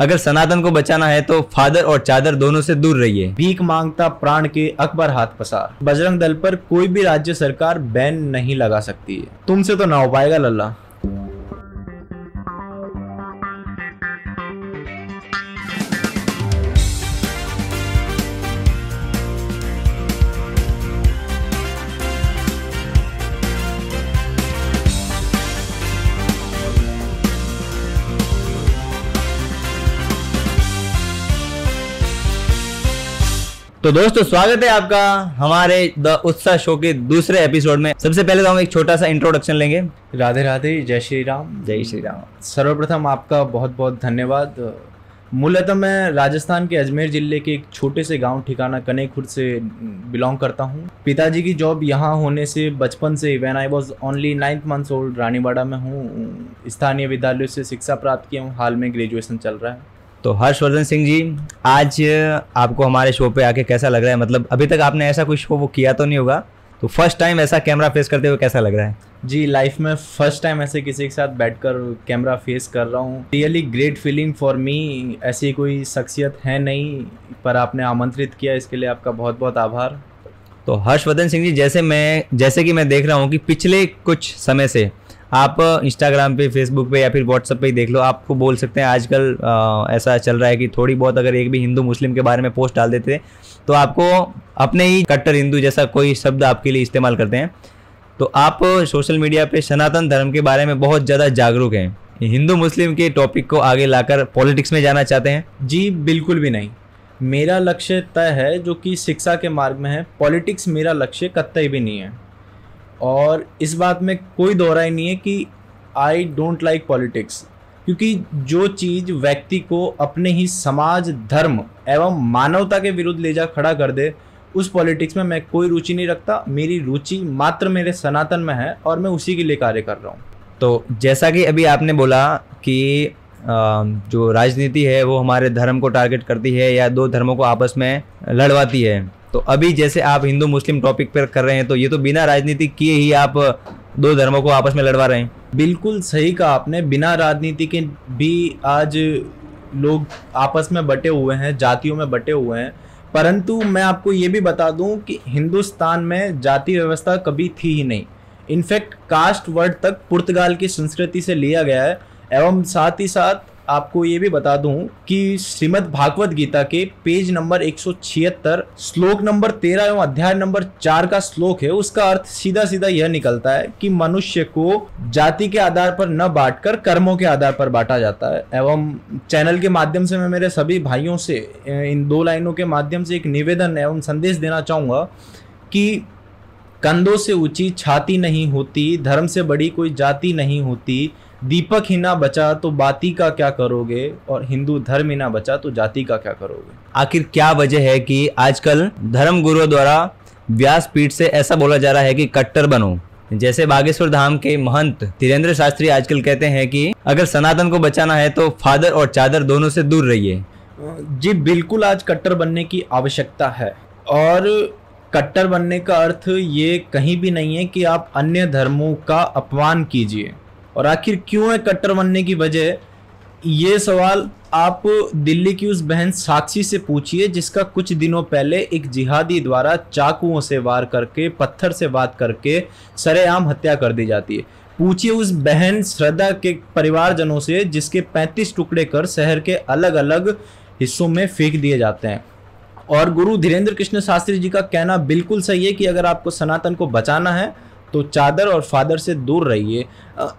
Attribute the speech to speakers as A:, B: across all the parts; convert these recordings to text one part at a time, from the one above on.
A: अगर सनातन को बचाना है तो फादर और चादर दोनों से दूर रहिए भीख मांगता प्राण के अकबर हाथ पसार बजरंग दल पर कोई भी राज्य सरकार बैन नहीं लगा सकती है तुमसे तो ना हो पाएगा लल्ला
B: तो दोस्तों स्वागत है आपका हमारे द उत्साह शो के दूसरे एपिसोड में सबसे पहले तो हम एक छोटा सा इंट्रोडक्शन लेंगे राधे राधे जय श्री राम जय श्री राम
A: सर्वप्रथम आपका बहुत बहुत धन्यवाद मूलतः मैं राजस्थान के अजमेर ज़िले के एक छोटे से गांव ठिकाना कनेखुर से बिलोंग करता हूं पिताजी की जॉब यहां होने से बचपन से when I was only ninth months old Raniwara में हूं स्थानीय विद्यालय से शिक्षा प्राप्त किया हूं हाल में ग्रेजुएशन चल रहा
B: है तो हर्षवर्धन सिंह जी आज आपको हमारे शो पे आके कैसा लग रहा है मतलब अभी तक आपने ऐसा कुछ शो वो किया तो नहीं होगा तो फर्स्ट टाइम ऐसा कैमरा फेस करते हुए कैसा लग रहा है
A: जी लाइफ में फर्स्ट टाइम ऐसे किसी के साथ बैठकर कैमरा फेस कर रहा हूँ really great feeling for me ऐसी कोई शख्सियत है नहीं पर आपने आमंत्रित किया इसके लिए आपका बहुत बहुत आभार
B: तो हर्षवर्धन सिंह जी जैसे मैं जैसे कि मैं देख रहा हूँ कि पिछले कुछ समय से आप इंस्टाग्राम पे फेसबुक पे या फिर व्हाट्सअप पे ही देख लो आपको बोल सकते हैं आजकल ऐसा चल रहा है कि थोड़ी बहुत अगर एक भी हिंदू मुस्लिम के बारे में पोस्ट डाल देते हैं तो आपको अपने ही कट्टर हिंदू जैसा कोई शब्द आपके लिए इस्तेमाल करते हैं तो आप सोशल मीडिया पे सनातन धर्म के बारे में बहुत ज़्यादा जागरूक हैं हिंदू मुस्लिम के टॉपिक को आगे लाकर पॉलिटिक्स में जाना चाहते हैं जी बिल्कुल भी नहीं मेरा लक्ष्य तय है जो कि शिक्षा के मार्ग
A: में है पॉलिटिक्स मेरा लक्ष्य कतई भी नहीं है और इस बात में कोई दोहरा ही नहीं है कि आई डोंट लाइक पॉलिटिक्स क्योंकि जो चीज़ व्यक्ति को अपने ही समाज धर्म एवं मानवता के विरुद्ध ले जा खड़ा कर दे उस पॉलिटिक्स में मैं कोई रुचि नहीं रखता मेरी रुचि मात्र मेरे सनातन में है और मैं उसी के लिए कार्य कर रहा हूँ
B: तो जैसा कि अभी आपने बोला कि जो राजनीति है वो हमारे धर्म को टारगेट करती है या दो धर्मों को आपस में लड़वाती है तो अभी जैसे आप हिंदू मुस्लिम टॉपिक पर कर रहे हैं तो ये तो बिना राजनीति किए ही आप दो धर्मों को आपस में लड़वा रहे हैं बिल्कुल सही कहा आपने बिना राजनीति के भी आज
A: लोग आपस में बटे हुए हैं जातियों में बटे हुए हैं परंतु मैं आपको ये भी बता दूं कि हिंदुस्तान में जाति व्यवस्था कभी थी ही नहीं इनफैक्ट कास्ट वर्ड तक पुर्तगाल की संस्कृति से लिया गया है एवं साथ ही साथ आपको ये भी बता दूं कि श्रीमद् भागवत गीता के पेज नंबर 176 श्लोक नंबर 13 एवं अध्याय नंबर 4 का श्लोक है उसका अर्थ सीधा सीधा यह निकलता है कि मनुष्य को जाति के आधार पर न बांटकर कर्मों के आधार पर बांटा जाता है एवं चैनल के माध्यम से मैं मेरे सभी भाइयों से इन दो लाइनों के माध्यम से एक निवेदन एवं संदेश देना चाहूँगा कि कंधों से ऊंची छाती नहीं होती धर्म से बड़ी कोई जाति नहीं होती दीपक ही ना बचा तो बाती का क्या करोगे और हिंदू धर्म ही ना बचा तो जाति का क्या करोगे
B: आखिर क्या वजह है कि आजकल धर्म गुरुओं द्वारा व्यासपीठ से ऐसा बोला जा रहा है कि कट्टर बनो जैसे बागेश्वर धाम के महंत धीरेन्द्र शास्त्री आजकल कहते हैं कि अगर सनातन को बचाना है तो फादर और चादर दोनों से दूर रहिए जी बिल्कुल आज कट्टर बनने की आवश्यकता है
A: और कट्टर बनने का अर्थ ये कहीं भी नहीं है कि आप अन्य धर्मों का अपमान कीजिए और आखिर क्यों है कट्टर बनने की वजह ये सवाल आप दिल्ली की उस बहन साक्षी से पूछिए जिसका कुछ दिनों पहले एक जिहादी द्वारा चाकुओं से वार करके पत्थर से बात करके सरेआम हत्या कर दी जाती है पूछिए उस बहन श्रद्धा के परिवारजनों से जिसके 35 टुकड़े कर शहर के अलग अलग हिस्सों में फेंक दिए जाते हैं और गुरु धीरेन्द्र कृष्ण शास्त्री जी का कहना बिल्कुल सही है कि अगर आपको सनातन को बचाना है तो चादर और फादर से दूर रहिए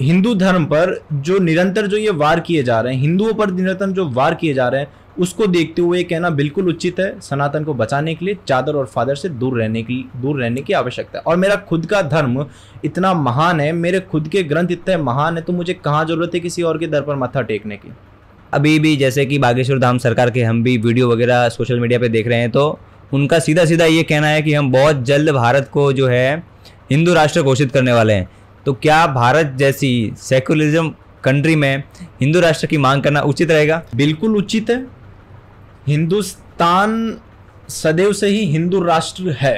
A: हिंदू धर्म पर जो निरंतर जो ये वार किए जा रहे हैं हिंदुओं पर निरंतर जो वार किए जा रहे हैं उसको देखते हुए कहना बिल्कुल उचित है सनातन को बचाने के लिए चादर और फादर से दूर रहने की दूर रहने की आवश्यकता है और मेरा खुद का धर्म इतना महान है मेरे खुद
B: के ग्रंथ इतने महान है तो मुझे कहाँ ज़रूरत है किसी और के दर पर मत्था टेकने की अभी भी जैसे कि बागेश्वर धाम सरकार के हम भी वीडियो वगैरह सोशल मीडिया पे देख रहे हैं तो उनका सीधा सीधा ये कहना है कि हम बहुत जल्द भारत को जो है हिंदू राष्ट्र घोषित करने वाले हैं तो क्या भारत जैसी सेकुलरिज्म कंट्री में हिंदू राष्ट्र की मांग करना उचित रहेगा बिल्कुल उचित है हिंदुस्तान सदैव से ही हिंदू राष्ट्र
A: है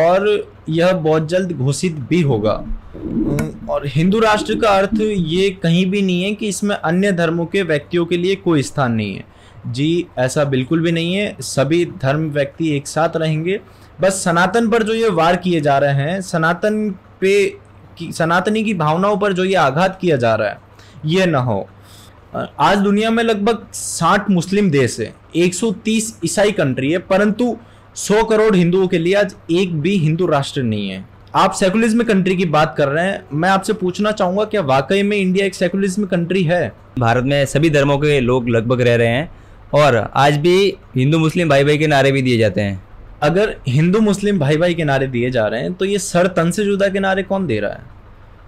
A: और यह बहुत जल्द घोषित भी होगा हम्म, और हिंदू राष्ट्र का अर्थ ये कहीं भी नहीं है कि इसमें अन्य धर्मों के व्यक्तियों के लिए कोई स्थान नहीं है जी ऐसा बिल्कुल भी नहीं है सभी धर्म व्यक्ति एक साथ रहेंगे बस सनातन पर जो ये वार किए जा रहे हैं सनातन पे की सनातनी की भावनाओं पर जो ये आघात किया जा रहा है ये ना हो आज दुनिया में लगभग साठ मुस्लिम देश है 130 ईसाई कंट्री है परंतु 100 करोड़ हिंदुओं के लिए आज एक भी हिंदू राष्ट्र नहीं है आप सेकुलरिज्म कंट्री की बात कर रहे हैं मैं आपसे
B: पूछना चाहूंगा क्या वाकई में इंडिया एक सेकुलरिज्म कंट्री है भारत में सभी धर्मों के लोग लगभग रह रहे हैं और आज भी हिंदू मुस्लिम भाई भाई के नारे भी दिए जाते हैं अगर
A: हिंदू मुस्लिम भाई भाई के नारे दिए जा रहे हैं तो ये सर तन से जुदा के नारे कौन दे रहा है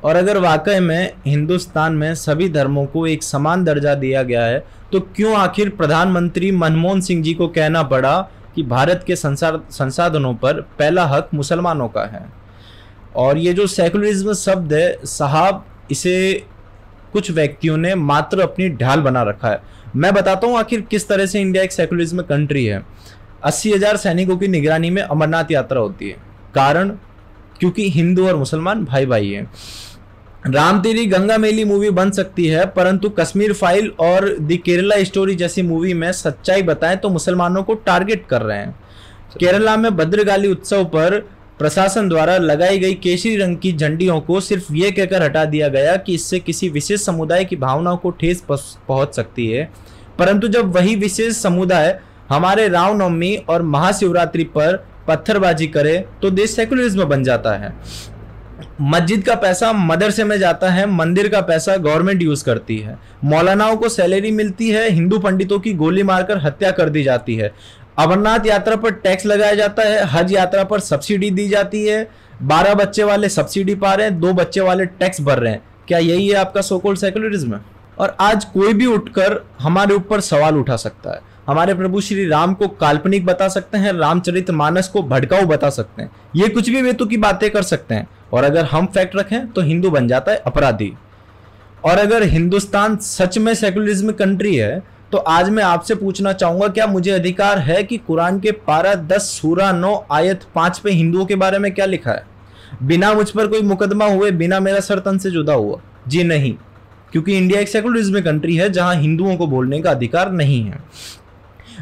A: और अगर वाकई में हिंदुस्तान में सभी धर्मों को एक समान दर्जा दिया गया है तो क्यों आखिर प्रधानमंत्री मनमोहन सिंह जी को कहना पड़ा कि भारत के संसार संसाधनों पर पहला हक मुसलमानों का है और ये जो सेकुलरिज्म शब्द है साहब इसे कुछ व्यक्तियों ने मात्र अपनी ढाल बना रखा है मैं बताता हूँ आखिर किस तरह से इंडिया एक सेकुलरिज्म कंट्री है अस्सी हज़ार सैनिकों की निगरानी में अमरनाथ यात्रा होती है कारण क्योंकि हिंदू और मुसलमान भाई भाई हैं राम तेरी गंगा मेली मूवी बन सकती है परंतु कश्मीर फाइल और द केरला स्टोरी जैसी मूवी में सच्चाई बताएं तो मुसलमानों को टारगेट कर रहे हैं केरला में भद्रगाली उत्सव पर प्रशासन द्वारा लगाई गई केसरी रंग की झंडियों को सिर्फ ये कहकर हटा दिया गया कि इससे किसी विशेष समुदाय की भावनाओं को ठेस पहुंच सकती है परंतु जब वही विशेष समुदाय हमारे रामनवमी और महाशिवरात्रि पर पत्थरबाजी करे तो देश सेकुलरिज्म बन जाता है मस्जिद का पैसा मदरसे में जाता है मंदिर का पैसा गवर्नमेंट यूज करती है मौलानाओं को सैलरी मिलती है हिंदू पंडितों की गोली मारकर हत्या कर दी जाती है अमरनाथ यात्रा पर टैक्स लगाया जाता है हज यात्रा पर सब्सिडी दी जाती है बारह बच्चे वाले सब्सिडी पा रहे हैं दो बच्चे वाले टैक्स भर रहे हैं क्या यही है आपका सोकोल्ड सेकुलरिज्म और आज कोई भी उठकर हमारे ऊपर सवाल उठा सकता है हमारे प्रभु श्री राम को काल्पनिक बता सकते हैं रामचरित मानस को भड़काऊ बता सकते हैं ये कुछ भी वेतु की बातें कर सकते हैं और अगर हम फैक्ट रखें तो हिंदू बन जाता है अपराधी और अगर हिंदुस्तान सच में सेकुलरिज्म कंट्री है तो आज मैं आपसे पूछना चाहूंगा क्या मुझे अधिकार है कि कुरान के पारा दस सूरा नौ आयत पाँच पे हिंदुओं के बारे में क्या लिखा है बिना मुझ पर कोई मुकदमा हुए बिना मेरा सरतन से जुदा हुआ जी नहीं क्योंकि इंडिया एक सेकुलरिज्म कंट्री है जहां हिंदुओं को बोलने का अधिकार नहीं है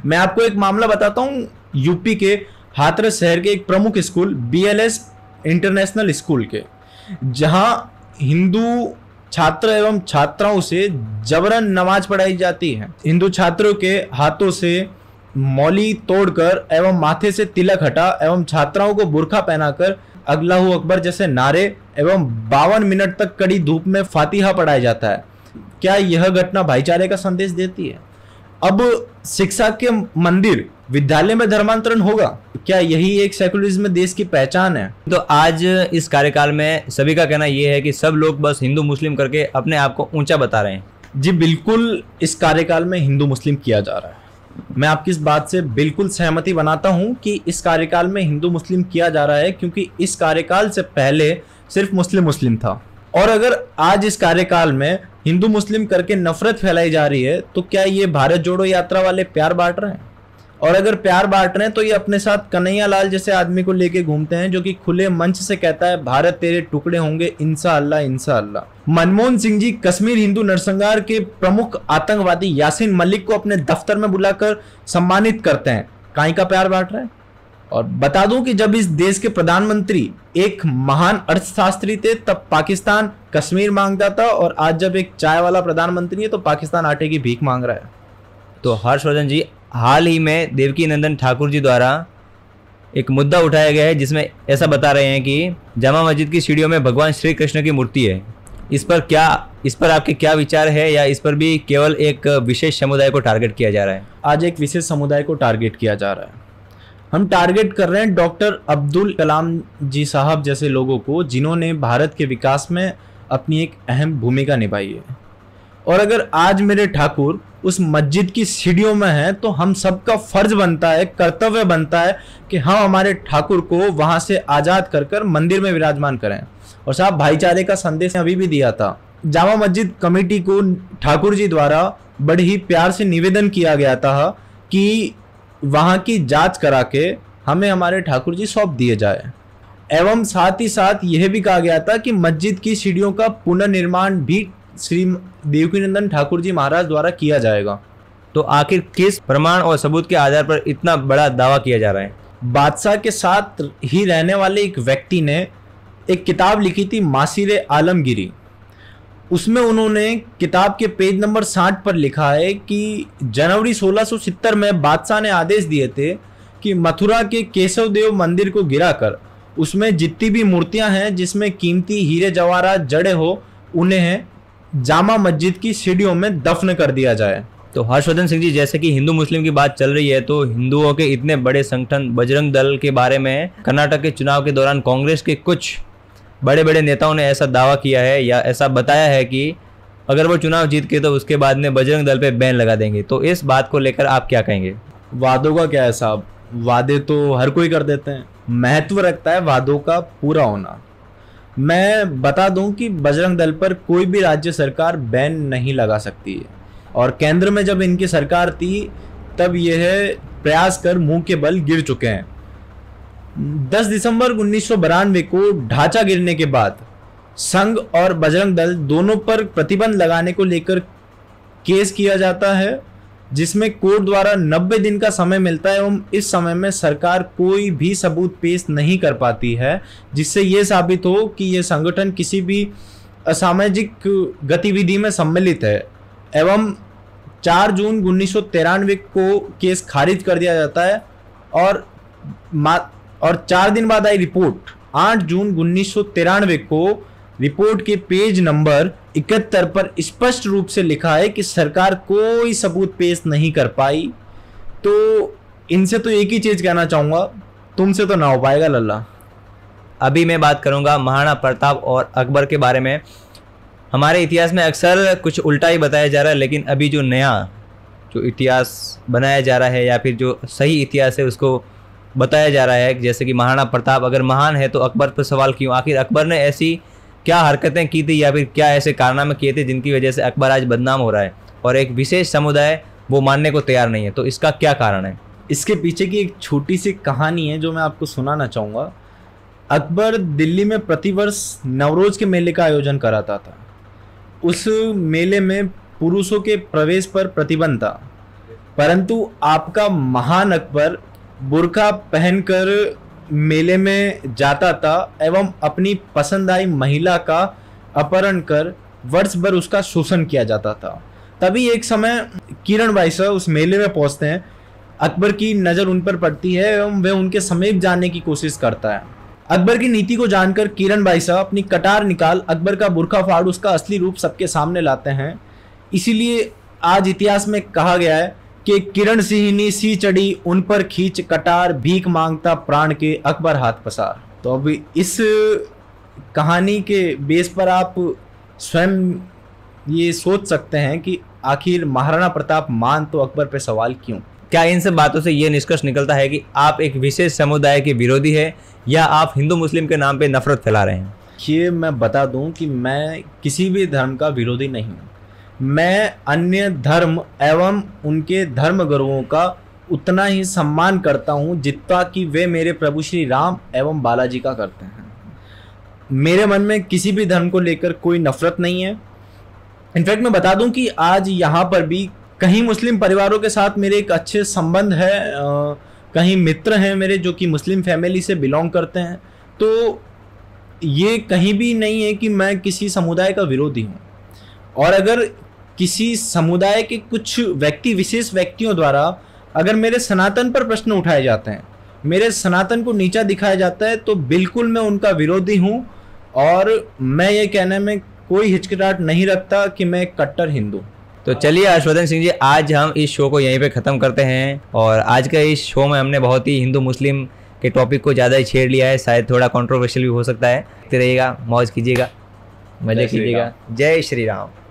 A: मैं आपको एक मामला बताता हूँ यूपी के हाथरस शहर के एक प्रमुख स्कूल बीएलएस इंटरनेशनल स्कूल के जहाँ हिंदू छात्र एवं छात्राओं से जबरन नमाज पढ़ाई जाती है हिंदू छात्रों के हाथों से मौली तोड़कर एवं माथे से तिलक हटा एवं छात्राओं को बुरखा पहनाकर हु अकबर जैसे नारे एवं बावन मिनट तक कड़ी धूप में फातिहा पढ़ाया जाता है क्या यह घटना भाईचारे का संदेश देती है अब शिक्षा के मंदिर विद्यालय में धर्मांतरण होगा तो क्या यही एक सेकुलरिज्म देश की पहचान है
B: तो आज इस कार्यकाल में सभी का कहना यह है कि सब लोग बस हिंदू मुस्लिम करके अपने आप को ऊंचा बता रहे हैं जी बिल्कुल इस कार्यकाल में हिंदू मुस्लिम
A: किया जा रहा है मैं आपकी इस बात से बिल्कुल सहमति बनाता हूं कि इस कार्यकाल में हिंदू मुस्लिम किया जा रहा है क्योंकि इस कार्यकाल से पहले सिर्फ मुस्लिम मुस्लिम था और अगर आज इस कार्यकाल में हिंदू मुस्लिम करके नफरत फैलाई जा रही है तो क्या ये भारत जोड़ो यात्रा वाले प्यार बांट रहे हैं और अगर प्यार बांट रहे हैं तो ये अपने साथ कन्हैया लाल जैसे आदमी को लेके घूमते हैं जो कि खुले मंच से कहता है भारत तेरे टुकड़े होंगे इंसा अल्लाह इंसा अल्लाह मनमोहन सिंह जी कश्मीर हिंदू नरसंहार के प्रमुख आतंकवादी यासिन मलिक को अपने दफ्तर में बुलाकर सम्मानित करते हैं काई का प्यार बांट रहे हैं और बता दूं कि जब इस देश के प्रधानमंत्री एक महान अर्थशास्त्री थे तब पाकिस्तान कश्मीर मांगता था और आज जब एक चाय वाला प्रधानमंत्री है तो पाकिस्तान आटे की भीख मांग रहा है
B: तो हर्षवर्धन जी हाल ही में देवकी नंदन ठाकुर जी द्वारा एक मुद्दा उठाया गया है जिसमें ऐसा बता रहे हैं कि जामा मस्जिद की सीढ़ियों में भगवान श्री कृष्ण की मूर्ति है इस पर क्या इस पर आपके क्या विचार है या इस पर भी केवल एक विशेष समुदाय को टारगेट किया जा रहा है आज एक विशेष समुदाय को टारगेट किया जा रहा है हम टारगेट कर रहे हैं डॉक्टर
A: अब्दुल कलाम जी साहब जैसे लोगों को जिन्होंने भारत के विकास में अपनी एक अहम भूमिका निभाई है और अगर आज मेरे ठाकुर उस मस्जिद की सीढ़ियों में हैं तो हम सबका फर्ज बनता है कर्तव्य बनता है कि हम हमारे ठाकुर को वहाँ से आज़ाद कर कर मंदिर में विराजमान करें और साहब भाईचारे का संदेश अभी भी दिया था जामा मस्जिद कमेटी को ठाकुर जी द्वारा बड़े ही प्यार से निवेदन किया गया था कि वहाँ की जाँच करा के हमें हमारे ठाकुर जी सौंप दिए जाए एवं साथ ही साथ यह भी कहा गया था कि मस्जिद की सीढ़ियों का पुनर्निर्माण भी श्री नंदन ठाकुर जी महाराज द्वारा किया जाएगा तो आखिर किस प्रमाण और सबूत के आधार पर इतना बड़ा दावा किया जा रहा है बादशाह के साथ ही रहने वाले एक व्यक्ति ने एक किताब लिखी थी मासिर आलमगिरी उसमें उन्होंने किताब के पेज नंबर साठ पर लिखा है कि जनवरी सोलह में बादशाह ने आदेश दिए थे कि मथुरा के केशवदेव मंदिर को गिराकर उसमें जितनी भी मूर्तियां हैं जिसमें कीमती हीरे जवाहरात जड़े हो
B: उन्हें जामा मस्जिद की सीढ़ियों में दफन कर दिया जाए तो हर्षवर्धन सिंह जी जैसे कि हिंदू मुस्लिम की बात चल रही है तो हिंदुओं के इतने बड़े संगठन बजरंग दल के बारे में कर्नाटक के चुनाव के दौरान कांग्रेस के कुछ बड़े बड़े नेताओं ने ऐसा दावा किया है या ऐसा बताया है कि अगर वो चुनाव जीत के तो उसके बाद में बजरंग दल पे बैन लगा देंगे तो इस बात को लेकर आप क्या कहेंगे वादों का क्या है साहब वादे तो हर कोई कर देते हैं
A: महत्व रखता है वादों का पूरा होना मैं बता दूं कि बजरंग दल पर कोई भी राज्य सरकार बैन नहीं लगा सकती है और केंद्र में जब इनकी सरकार थी तब यह प्रयास कर मुंह के बल गिर चुके हैं 10 दिसंबर उन्नीस को ढांचा गिरने के बाद संघ और बजरंग दल दोनों पर प्रतिबंध लगाने को लेकर केस किया जाता है जिसमें कोर्ट द्वारा 90 दिन का समय मिलता है एवं इस समय में सरकार कोई भी सबूत पेश नहीं कर पाती है जिससे ये साबित हो कि ये संगठन किसी भी असामाजिक गतिविधि में सम्मिलित है एवं 4 जून उन्नीस को केस खारिज कर दिया जाता है और मा और चार दिन बाद आई रिपोर्ट 8 जून उन्नीस को रिपोर्ट के पेज नंबर इकहत्तर पर स्पष्ट रूप से लिखा है कि सरकार कोई सबूत पेश नहीं
B: कर पाई तो इनसे तो एक ही चीज़ कहना चाहूंगा तुमसे तो ना हो पाएगा लल्ला अभी मैं बात करूँगा महाराणा प्रताप और अकबर के बारे में हमारे इतिहास में अक्सर कुछ उल्टा ही बताया जा रहा है लेकिन अभी जो नया जो इतिहास बनाया जा रहा है या फिर जो सही इतिहास है उसको बताया जा रहा है जैसे कि महाराणा प्रताप अगर महान है तो अकबर पर सवाल क्यों आखिर अकबर ने ऐसी क्या हरकतें की थी या फिर क्या ऐसे कारनामे किए थे जिनकी वजह से अकबर आज बदनाम हो रहा है और एक विशेष समुदाय वो मानने को तैयार नहीं है तो इसका क्या कारण है इसके पीछे की एक छोटी सी कहानी है जो मैं आपको सुनाना
A: चाहूँगा अकबर दिल्ली में प्रतिवर्ष नवरोज़ के मेले का आयोजन कराता था उस मेले में पुरुषों के प्रवेश पर प्रतिबंध था परंतु आपका महान अकबर बुरखा पहनकर मेले में जाता था एवं अपनी पसंद आई महिला का अपहरण कर वर्ष भर उसका शोषण किया जाता था तभी एक समय किरण भाई सर उस मेले में पहुंचते हैं अकबर की नज़र उन पर पड़ती है एवं वह उनके समीप जाने की कोशिश करता है अकबर की नीति को जानकर किरण भाई साहब अपनी कटार निकाल अकबर का बुरखा फाड़ उसका असली रूप सबके सामने लाते हैं इसीलिए आज इतिहास में कहा गया है कि किरण सिंहनी सी चढ़ी उन पर खींच कटार भीख मांगता प्राण के अकबर हाथ पसार तो अब इस कहानी के बेस पर आप स्वयं ये सोच सकते हैं कि आखिर महाराणा प्रताप मान तो अकबर पर
B: सवाल क्यों क्या इन सब बातों से ये निष्कर्ष निकलता है कि आप एक विशेष समुदाय के विरोधी है या आप हिंदू मुस्लिम के नाम पे नफरत फैला रहे हैं
A: ये मैं बता दूं कि मैं किसी भी धर्म का विरोधी नहीं हूँ मैं अन्य धर्म एवं उनके धर्म गुरुओं का उतना ही सम्मान करता हूँ जितना कि वे मेरे प्रभु श्री राम एवं बालाजी का करते हैं मेरे मन में किसी भी धर्म को लेकर कोई नफरत नहीं है इनफैक्ट मैं बता दूं कि आज यहाँ पर भी कहीं मुस्लिम परिवारों के साथ मेरे एक अच्छे संबंध है आ, कहीं मित्र हैं मेरे जो कि मुस्लिम फैमिली से बिलोंग करते हैं तो ये कहीं भी नहीं है कि मैं किसी समुदाय का विरोधी हूँ और अगर किसी समुदाय के कुछ व्यक्ति विशेष व्यक्तियों द्वारा अगर मेरे सनातन पर प्रश्न उठाए जाते हैं मेरे सनातन को नीचा दिखाया जाता है तो बिल्कुल मैं उनका विरोधी हूँ और मैं ये कहने में कोई
B: हिचकिचाहट नहीं रखता कि मैं कट्टर हिंदू तो चलिए हर्षवर्धन सिंह जी आज हम इस शो को यहीं पे ख़त्म करते हैं और आज का इस शो में हमने बहुत ही हिंदू मुस्लिम के टॉपिक को ज़्यादा ही छेड़ लिया है शायद थोड़ा कॉन्ट्रोवर्शियल भी हो सकता है रहिएगा मौज कीजिएगा मज़े कीजिएगा जय श्री राम